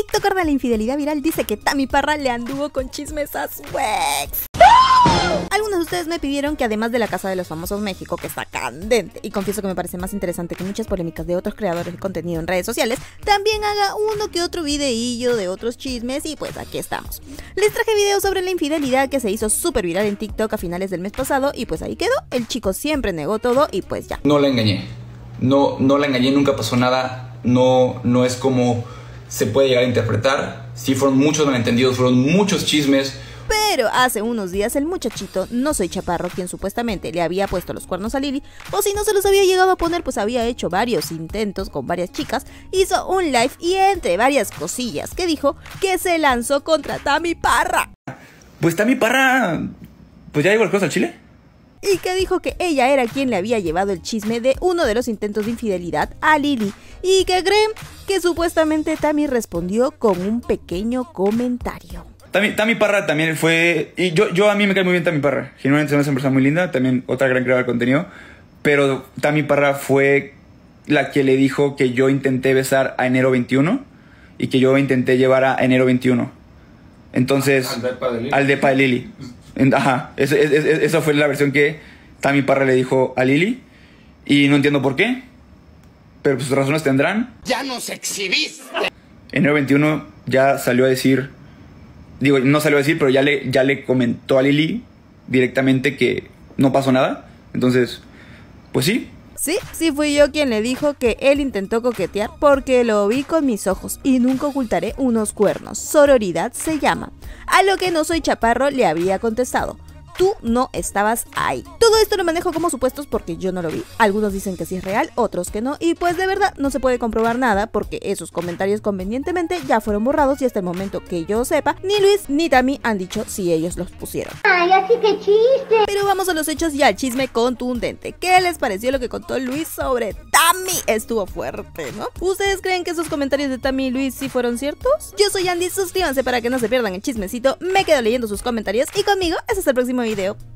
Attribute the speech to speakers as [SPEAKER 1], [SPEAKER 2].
[SPEAKER 1] TikToker de la infidelidad viral dice que Tami Parra le anduvo con chismes a su ex. Algunos de ustedes me pidieron que además de la Casa de los Famosos México, que está candente, y confieso que me parece más interesante que muchas polémicas de otros creadores de contenido en redes sociales, también haga uno que otro videillo de otros chismes y pues aquí estamos. Les traje videos sobre la infidelidad que se hizo súper viral en TikTok a finales del mes pasado y pues ahí quedó, el chico siempre negó todo y pues ya.
[SPEAKER 2] No la engañé, no, no la engañé, nunca pasó nada, no, no es como se puede llegar a interpretar. Sí, fueron muchos malentendidos, fueron muchos chismes.
[SPEAKER 1] Pero hace unos días el muchachito, no soy chaparro, quien supuestamente le había puesto los cuernos a Lili, o si no se los había llegado a poner, pues había hecho varios intentos con varias chicas, hizo un live y entre varias cosillas que dijo que se lanzó contra Tami Parra.
[SPEAKER 2] Pues Tami Parra, pues ya llegó el caso al Chile
[SPEAKER 1] y que dijo que ella era quien le había llevado el chisme de uno de los intentos de infidelidad a Lili... ¿Y que creen? que supuestamente Tami respondió con un pequeño comentario.
[SPEAKER 2] Tami Parra también fue. Y yo, yo a mí me cae muy bien Tami Parra. generalmente es una persona muy linda, también otra gran creadora de contenido. Pero Tami Parra fue la que le dijo que yo intenté besar a enero 21 y que yo intenté llevar a enero 21. Entonces. Al de Lili. Ajá. Esa, fue la versión que Tami Parra le dijo a Lili. Y no entiendo por qué pero pues sus razones tendrán. ¡Ya nos exhibiste! En el 21 ya salió a decir, digo, no salió a decir, pero ya le, ya le comentó a Lili directamente que no pasó nada. Entonces, pues sí,
[SPEAKER 1] Sí, sí fui yo quien le dijo que él intentó coquetear porque lo vi con mis ojos y nunca ocultaré unos cuernos. Sororidad se llama. A lo que no soy chaparro le había contestado tú no estabas ahí. Todo esto lo manejo como supuestos porque yo no lo vi. Algunos dicen que sí es real, otros que no, y pues de verdad no se puede comprobar nada porque esos comentarios convenientemente ya fueron borrados y hasta el momento que yo sepa, ni Luis ni Tami han dicho si ellos los pusieron. ¡Ay, así que chiste! Pero vamos a los hechos y al chisme contundente. ¿Qué les pareció lo que contó Luis sobre Tami? Estuvo fuerte, ¿no? ¿Ustedes creen que esos comentarios de Tami y Luis sí fueron ciertos? Yo soy Andy, suscríbanse para que no se pierdan el chismecito. Me quedo leyendo sus comentarios y conmigo es el próximo video. video